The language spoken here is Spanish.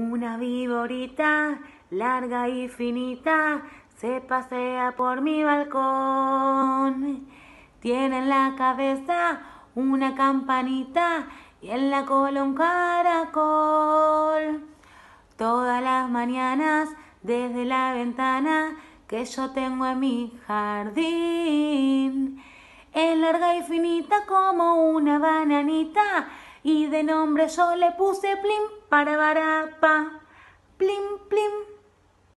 Una viborita larga y finita se pasea por mi balcón. Tiene en la cabeza una campanita y en la cola un caracol. Todas las mañanas desde la ventana que yo tengo en mi jardín. Es larga y finita como una bananita y de nombre yo le puse plim para barapa.